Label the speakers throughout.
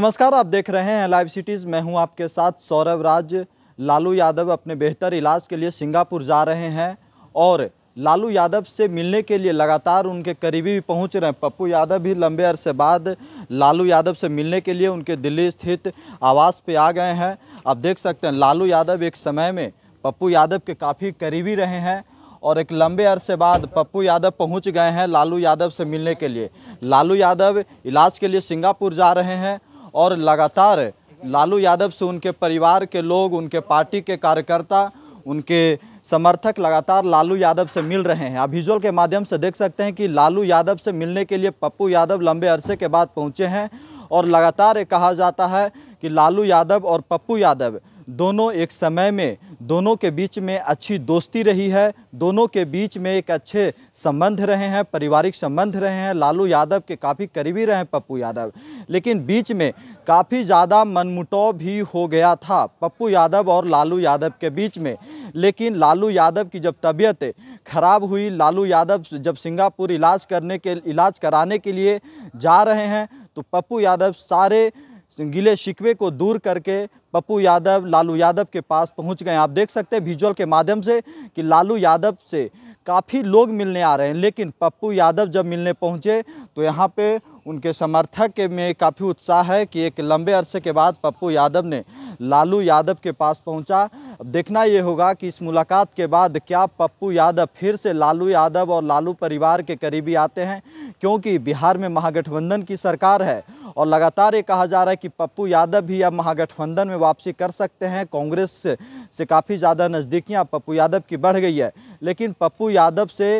Speaker 1: नमस्कार आप देख रहे हैं लाइव सिटीज़ मैं हूं आपके साथ सौरभ राज लालू यादव अपने बेहतर इलाज के लिए सिंगापुर जा रहे हैं और लालू यादव से मिलने के लिए लगातार उनके करीबी भी पहुँच रहे हैं पप्पू यादव भी लंबे अरसे बाद लालू यादव से मिलने के लिए उनके दिल्ली स्थित आवास पे आ गए हैं आप देख सकते हैं लालू यादव एक समय में पप्पू यादव के काफ़ी करीबी रहे हैं और एक लंबे अरसे बाद पप्पू यादव पहुंच गए हैं लालू यादव से मिलने के लिए लालू यादव इलाज के लिए सिंगापुर जा रहे हैं और लगातार लालू यादव से उनके परिवार के लोग उनके पार्टी के कार्यकर्ता उनके समर्थक लगातार लालू यादव से मिल रहे हैं आप विजुअल के माध्यम से देख सकते हैं कि लालू यादव से मिलने के लिए पप्पू यादव लंबे अरसे के बाद पहुंचे हैं और लगातार ये कहा जाता है कि लालू यादव और पप्पू यादव दोनों एक समय में दोनों के बीच में अच्छी दोस्ती रही है दोनों के बीच में एक अच्छे संबंध रहे हैं पारिवारिक संबंध रहे हैं लालू यादव के काफ़ी करीबी रहे हैं पप्पू यादव लेकिन बीच में काफ़ी ज़्यादा मनमुटाव भी हो गया था पप्पू यादव और लालू यादव के बीच में लेकिन लालू यादव की जब तबीयत खराब हुई लालू यादव जब सिंगापुर इलाज करने के इलाज कराने के लिए जा रहे हैं तो पप्पू यादव सारे गिले शिकवे को दूर करके पप्पू यादव लालू यादव के पास पहुंच गए आप देख सकते हैं विजुअल के माध्यम से कि लालू यादव से काफ़ी लोग मिलने आ रहे हैं लेकिन पप्पू यादव जब मिलने पहुंचे तो यहाँ पे उनके समर्थक में काफ़ी उत्साह है कि एक लंबे अरसे के बाद पप्पू यादव ने लालू यादव के पास पहुंचा अब देखना ये होगा कि इस मुलाकात के बाद क्या पप्पू यादव फिर से लालू यादव और लालू परिवार के करीबी आते हैं क्योंकि बिहार में महागठबंधन की सरकार है और लगातार ये कहा जा रहा है कि पप्पू यादव भी अब महागठबंधन में वापसी कर सकते हैं कांग्रेस से, से काफ़ी ज़्यादा नज़दीकियाँ पप्पू यादव की बढ़ गई है लेकिन पप्पू यादव से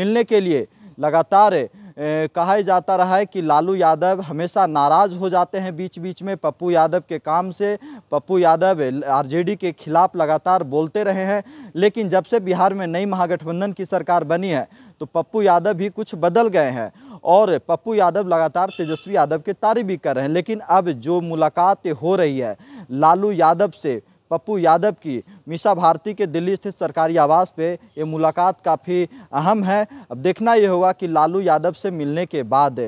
Speaker 1: मिलने के लिए लगातार कहा ही जाता रहा है कि लालू यादव हमेशा नाराज़ हो जाते हैं बीच बीच में पप्पू यादव के काम से पप्पू यादव आरजेडी के खिलाफ लगातार बोलते रहे हैं लेकिन जब से बिहार में नई महागठबंधन की सरकार बनी है तो पप्पू यादव भी कुछ बदल गए हैं और पप्पू यादव लगातार तेजस्वी यादव के तारीफ भी कर रहे हैं लेकिन अब जो मुलाकात हो रही है लालू यादव से पप्पू यादव की मीसा भारती के दिल्ली स्थित सरकारी आवास पे ये मुलाकात काफ़ी अहम है अब देखना ये होगा कि लालू यादव से मिलने के बाद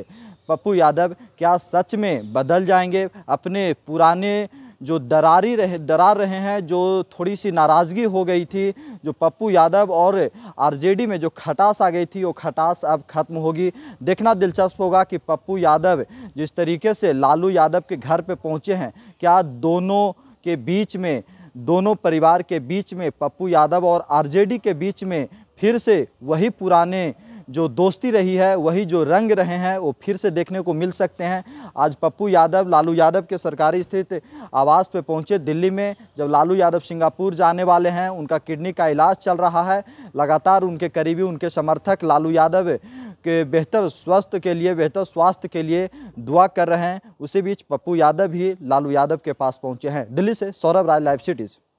Speaker 1: पप्पू यादव क्या सच में बदल जाएंगे अपने पुराने जो दरारी रहे दरार रहे हैं जो थोड़ी सी नाराज़गी हो गई थी जो पप्पू यादव और आरजेडी में जो खटास आ गई थी वो खटास अब खत्म होगी देखना दिलचस्प होगा कि पप्पू यादव जिस तरीके से लालू यादव के घर पे पहुँचे हैं क्या दोनों के बीच में दोनों परिवार के बीच में पप्पू यादव और आरजेडी के बीच में फिर से वही पुराने जो दोस्ती रही है वही जो रंग रहे हैं वो फिर से देखने को मिल सकते हैं आज पप्पू यादव लालू यादव के सरकारी स्थित आवास पर पहुंचे दिल्ली में जब लालू यादव सिंगापुर जाने वाले हैं उनका किडनी का इलाज चल रहा है लगातार उनके करीबी उनके समर्थक लालू यादव के बेहतर स्वस्थ के लिए बेहतर स्वास्थ्य के लिए दुआ कर रहे हैं उसी बीच पप्पू यादव भी लालू यादव के पास पहुंचे हैं दिल्ली से सौरभ राय लाइव सिटीज़